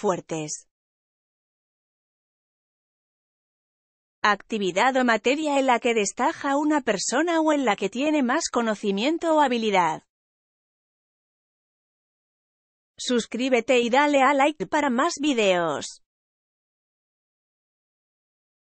fuertes. Actividad o materia en la que destaja una persona o en la que tiene más conocimiento o habilidad. Suscríbete y dale a like para más videos.